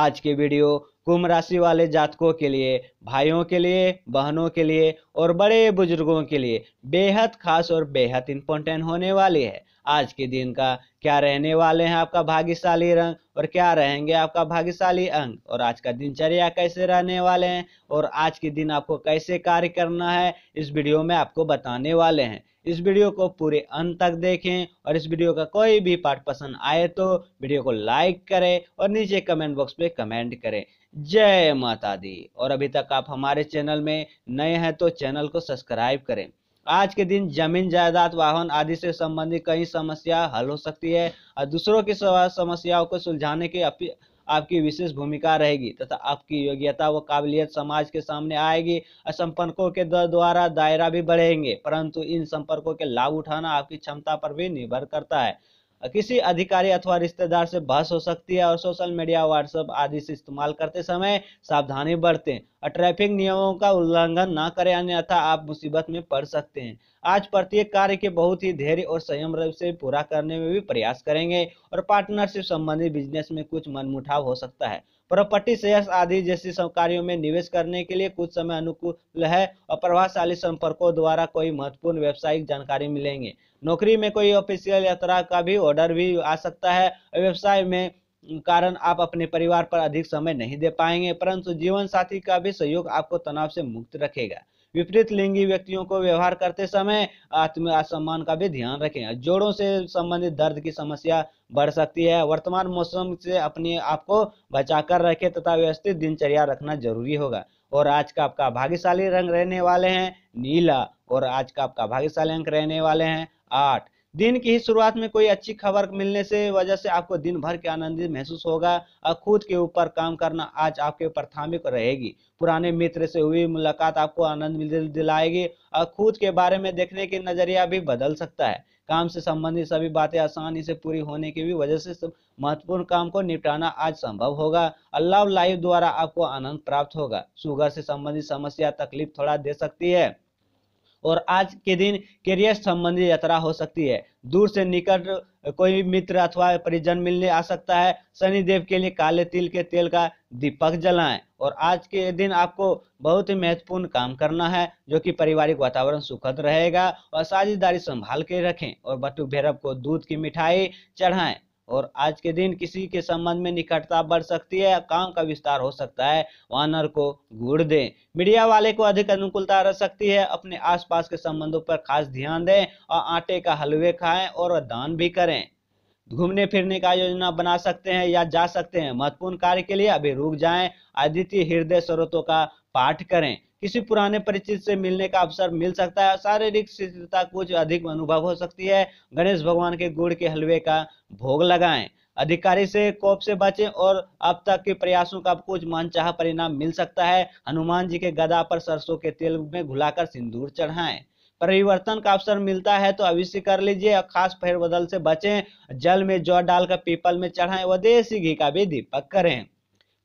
आज की वीडियो कुंभ राशि वाले जातकों के लिए भाइयों के लिए बहनों के लिए और बड़े बुजुर्गों के लिए बेहद खास और बेहद इंपॉर्टेंट होने वाली है आज के दिन का क्या रहने वाले हैं आपका भाग्यशाली रंग और क्या रहेंगे आपका भाग्यशाली अंग और आज का दिनचर्या कैसे रहने वाले हैं और आज के दिन आपको कैसे कार्य करना है इस वीडियो में आपको बताने वाले हैं इस वीडियो को पूरे अंत तक देखें और इस वीडियो का कोई भी पार्ट पसंद आए तो वीडियो को लाइक करें और नीचे कमेंट बॉक्स में कमेंट करें जय माता दी और अभी तक आप हमारे चैनल में नए हैं तो चैनल को सब्सक्राइब करें आज के दिन जमीन जायदाद वाहन आदि से संबंधित कई समस्या हल हो सकती है और दूसरों की समस्याओं को सुलझाने की आपकी विशेष भूमिका रहेगी तथा आपकी योग्यता व काबिलियत समाज के सामने आएगी और संपर्कों के द्वारा दायरा भी बढ़ेंगे परंतु इन संपर्कों के लाभ उठाना आपकी क्षमता पर भी निर्भर करता है किसी अधिकारी अथवा रिश्तेदार से बहस हो सकती है और सोशल मीडिया व्हाट्सएप आदि से इस्तेमाल करते समय सावधानी बरतें और ट्रैफिक नियमों का उल्लंघन ना करें अन्यथा आप मुसीबत में पड़ सकते हैं आज प्रत्येक कार्य के बहुत ही धैर्य और संयम से पूरा करने में भी प्रयास करेंगे और पार्टनरशिप संबंधी बिजनेस में कुछ मनमुटाव हो सकता है प्रॉपर्टी शेयर्स आदि जैसे कार्यों में निवेश करने के लिए कुछ समय अनुकूल है और प्रभावशाली संपर्कों द्वारा कोई महत्वपूर्ण व्यवसायिक जानकारी मिलेंगे नौकरी में कोई ऑफिशियल यात्रा का भी ऑर्डर भी आ सकता है व्यवसाय में कारण आप अपने परिवार पर अधिक समय नहीं दे पाएंगे परंतु जीवन साथी का भी सहयोग आपको तनाव से मुक्त रखेगा विपरीत लिंगी व्यक्तियों को व्यवहार करते समय आत्म असम्मान का भी ध्यान रखें जोड़ों से संबंधित दर्द की समस्या बढ़ सकती है वर्तमान मौसम से अपने आप को बचाकर रखें तथा व्यवस्थित दिनचर्या रखना जरूरी होगा और आज का आपका भाग्यशाली रंग रहने वाले हैं नीला और आज का आपका भाग्यशाली अंक रहने वाले हैं आठ दिन की ही शुरुआत में कोई अच्छी खबर मिलने से वजह से आपको दिन भर के आनंदित महसूस होगा और खुद के ऊपर काम करना आज आपके प्राथमिक रहेगी पुराने मित्र से हुई मुलाकात आपको आनंद दिलाएगी और खुद के बारे में देखने की नजरिया भी बदल सकता है काम से संबंधित सभी बातें आसानी से पूरी होने की भी वजह से महत्वपूर्ण काम को निपटाना आज संभव होगा अल्लाह लाइफ द्वारा आपको आनंद प्राप्त होगा शुगर से संबंधित समस्या तकलीफ थोड़ा दे सकती है और आज के दिन करियर संबंधी यात्रा हो सकती है दूर से निकट कोई मित्र अथवा परिजन मिलने आ सकता है शनि देव के लिए काले तिल के तेल का दीपक जलाएं और आज के दिन आपको बहुत ही महत्वपूर्ण काम करना है जो कि पारिवारिक वातावरण सुखद रहेगा और साझेदारी संभाल के रखें और बटुक भैरव को दूध की मिठाई चढ़ाएं और आज के दिन किसी के संबंध में निकटता बढ़ सकती है काम का विस्तार हो सकता है वानर को गुड़ दें मीडिया वाले को अधिक अनुकूलता रह सकती है अपने आसपास के संबंधों पर खास ध्यान दें और आटे का हलवे खाएं और दान भी करें घूमने फिरने का योजना बना सकते हैं या जा सकते हैं महत्वपूर्ण कार्य के लिए अभी रुक जाएं आदित्य हृदय स्रोतों का पाठ करें किसी पुराने परिचित से मिलने का अवसर मिल सकता है शारीरिक शिथिलता कुछ अधिक अनुभव हो सकती है गणेश भगवान के गुड़ के हलवे का भोग लगाएं अधिकारी से कोप से बचें और अब तक के प्रयासों का कुछ मनचाहा परिणाम मिल सकता है हनुमान जी के गदा पर सरसों के तेल में घुलाकर सिंदूर चढ़ाएं परिवर्तन का अवसर मिलता है तो अवश्य कर लीजिए और खास फेरबदल से बचें जल में जौ डालकर पीपल में चढ़ाएं व देसी घी का भी दीपक करें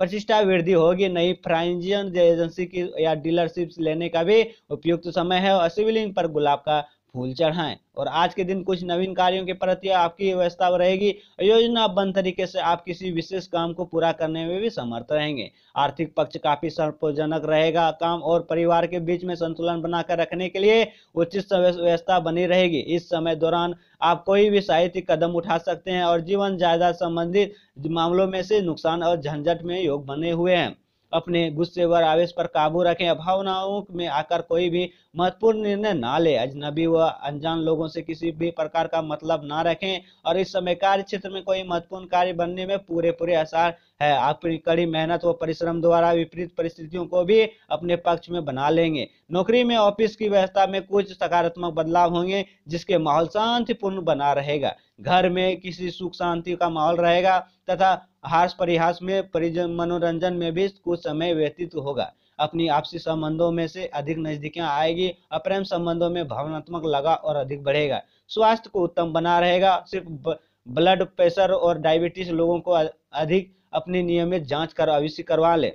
प्रतिष्ठा वृद्धि होगी नई फ्रांजियन एजेंसी की या डीलरशिप लेने का भी उपयुक्त समय है और सिविलिंग पर गुलाब का फूल चढ़ाएं और आज के दिन कुछ नवीन कार्यों के प्रति आपकी व्यवस्था रहेगी योजनाबद्ध तरीके से आप किसी विशेष काम को पूरा करने में भी समर्थ रहेंगे आर्थिक पक्ष काफी संतोषजनक रहेगा काम और परिवार के बीच में संतुलन बनाकर रखने के लिए उचित व्यवस्था बनी रहेगी इस समय दौरान आप कोई भी साहित्य कदम उठा सकते हैं और जीवन जायदाद संबंधित मामलों में से नुकसान और झंझट में योग बने हुए हैं अपने गुस्से व आवेश पर काबू रखें भावनाओं में आकर कोई भी महत्वपूर्ण निर्णय ना ले अजनबी व अनजान लोगों से किसी भी प्रकार का मतलब ना रखें और इस समय कार्य क्षेत्र में कोई महत्वपूर्ण कार्य बनने में पूरे पूरे आसार है अपनी कड़ी मेहनत व परिश्रम द्वारा विपरीत परिस्थितियों को भी अपने पक्ष में बना लेंगे नौकरी में ऑफिस की व्यवस्था में कुछ सकारात्मक बदलाव होंगे जिसके माहौल शांतिपूर्ण बना रहेगा घर में किसी सुख शांति का माहौल रहेगा तथा हास परिहास में परिजन मनोरंजन में भी कुछ समय व्यतीत होगा अपनी आपसी संबंधों में से अधिक नजदीकियां आएगी और प्रेम संबंधों में भावनात्मक लगा और अधिक बढ़ेगा स्वास्थ्य को उत्तम बना रहेगा सिर्फ ब्लड प्रेशर और डायबिटीज लोगों को अधिक अपनी नियमित जांच कर अवश्य करवा लें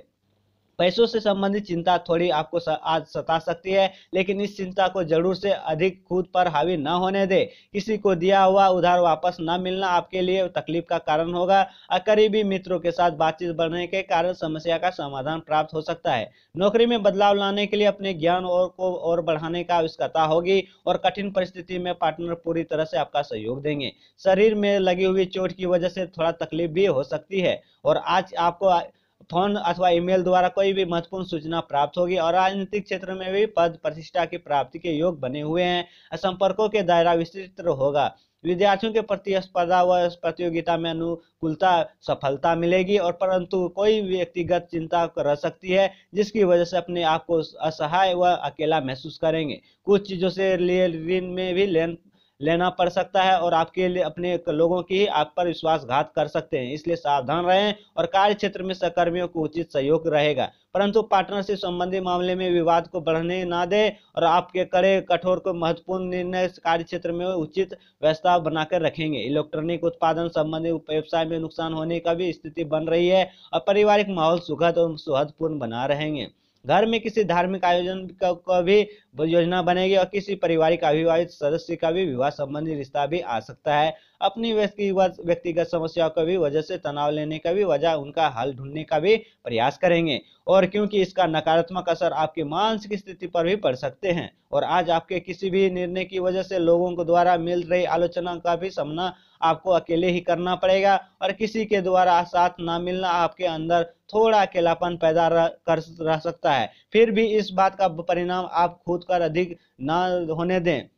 पैसों से संबंधित चिंता थोड़ी आपको आज सता सकती है लेकिन इस चिंता को जरूर से अधिक खुद पर हावी न होने दे किसी को दिया हुआ उधार वापस न मिलना आपके लिए तकलीफ का कारण होगा और करीबी मित्रों के साथ बातचीत बढ़ने के कारण समस्या का समाधान प्राप्त हो सकता है नौकरी में बदलाव लाने के लिए अपने ज्ञान और को और बढ़ाने का आवश्यकता होगी और कठिन परिस्थिति में पार्टनर पूरी तरह से आपका सहयोग देंगे शरीर में लगी हुई चोट की वजह से थोड़ा तकलीफ भी हो सकती है और आज आपको आ... फोन अथवा ईमेल द्वारा कोई भी महत्वपूर्ण सूचना प्राप्त होगी और राजनीतिक क्षेत्र में भी पद प्रतिष्ठा की प्राप्ति के योग बने हुए हैं संपर्कों के दायरा विस्तृत होगा विद्यार्थियों के प्रतिस्पर्धा व प्रतियोगिता में अनुकूलता सफलता मिलेगी और परंतु कोई व्यक्तिगत चिंता रह सकती है जिसकी वजह से अपने आप को असहाय व अकेला महसूस करेंगे कुछ चीज़ों से लिए ऋण में भी लेन लेना पड़ सकता है और आपके लिए अपने लोगों की आप पर विश्वासघात कर सकते हैं इसलिए सावधान रहें और कार्य क्षेत्र में सहकर्मियों को उचित सहयोग रहेगा परंतु पार्टनरशिप संबंधी मामले में विवाद को बढ़ने ना दे और आपके कड़े कठोर को महत्वपूर्ण निर्णय कार्य क्षेत्र में उचित व्यवस्था बनाकर रखेंगे इलेक्ट्रॉनिक उत्पादन संबंधी व्यवसाय में नुकसान होने का भी स्थिति बन रही है और पारिवारिक माहौल सुखद और सुहदपूर्ण बना रहेंगे घर में किसी धार्मिक आयोजन का भी योजना बनेगी और किसी पारिवारिक अविवाहित सदस्य का भी विवाह संबंधी रिश्ता भी आ सकता है अपनी व्यक्तिगत समस्याओं का भी वजह से तनाव लेने का भी वजह उनका हल ढूंढने का भी प्रयास करेंगे और क्योंकि इसका नकारात्मक असर आपकी मानसिक स्थिति पर भी पड़ सकते हैं और आज आपके किसी भी निर्णय की वजह से लोगों को द्वारा मिल रही आलोचना का भी सामना आपको अकेले ही करना पड़ेगा और किसी के द्वारा साथ ना मिलना आपके अंदर थोड़ा अकेलापन पैदा कर रह सकता है फिर भी इस बात का परिणाम आप खुद खुद कर अधिक ना होने दें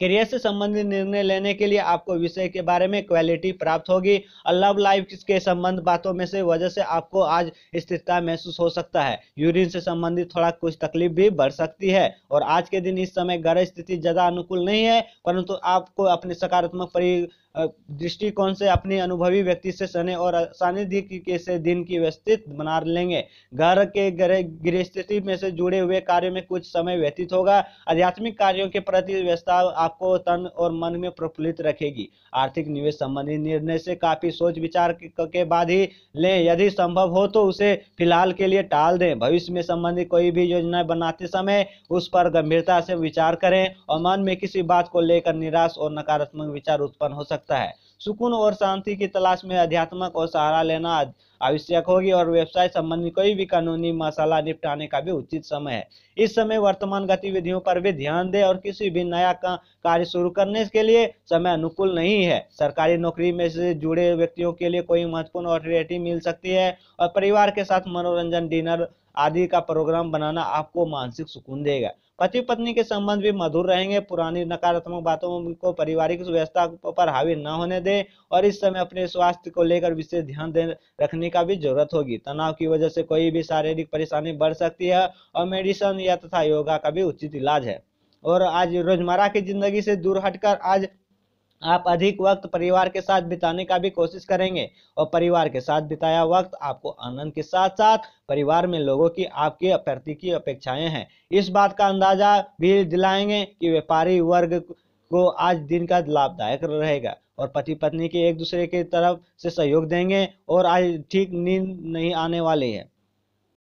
करियर से संबंधित निर्णय लेने के लिए आपको विषय के बारे में क्वालिटी प्राप्त होगी और लव लाइफ के संबंध बातों में से वजह से आपको आज स्थिरता महसूस हो सकता है यूरिन से संबंधित थोड़ा कुछ तकलीफ भी बढ़ सकती है और आज के दिन इस समय गर्भ स्थिति ज्यादा अनुकूल नहीं है परंतु आपको अपने सकारात्मक परि दृष्टिकोण से अपने अनुभवी व्यक्ति से सने और सानिधि के से दिन की व्यवस्थित बना लेंगे घर के गृह स्थिति में से जुड़े हुए कार्यों में कुछ समय व्यतीत होगा आध्यात्मिक कार्यों के प्रति व्यवस्था आपको तन और मन में प्रफुल्लित रखेगी आर्थिक निवेश संबंधी निर्णय से काफी सोच विचार के बाद ही लें यदि संभव हो तो उसे फिलहाल के लिए टाल दें भविष्य में संबंधी कोई भी योजना बनाते समय उस पर गंभीरता से विचार करें और मन में किसी बात को लेकर निराश और नकारात्मक विचार उत्पन्न हो सकता है सुकून और शांति की तलाश में अध्यात्मक और सहारा लेना आवश्यक होगी और व्यवसाय संबंधी कोई भी कानूनी मसाला निपटाने का भी उचित समय है इस समय वर्तमान गतिविधियों पर भी ध्यान दें और किसी भी नया का, कार्य शुरू करने के लिए समय अनुकूल नहीं है सरकारी नौकरी में से जुड़े व्यक्तियों के लिए कोई महत्वपूर्ण ऑथोरिटी मिल सकती है और परिवार के साथ मनोरंजन डिनर आदि का प्रोग्राम बनाना आपको मानसिक सुकून देगा पति पत्नी के संबंध भी मधुर रहेंगे पुरानी नकारात्मक बातों को पारिवारिक व्यवस्था पर हावी न होने दें और इस समय अपने स्वास्थ्य को लेकर विशेष ध्यान रखने होने का भी जरूरत होगी तनाव की वजह से कोई भी शारीरिक परेशानी बढ़ सकती है और मेडिसिन या तथा योगा का भी उचित इलाज है और आज रोजमर्रा की जिंदगी से दूर हटकर आज आप अधिक वक्त परिवार के साथ बिताने का भी कोशिश करेंगे और परिवार के साथ बिताया वक्त आपको आनंद के साथ साथ परिवार में लोगों की आपके प्रति की अपेक्षाएं हैं इस बात का अंदाजा भी दिलाएंगे कि व्यापारी वर्ग को आज दिन का लाभदायक रहेगा और पति पत्नी के एक दूसरे के तरफ से सहयोग देंगे और आज ठीक नींद नहीं आने वाली है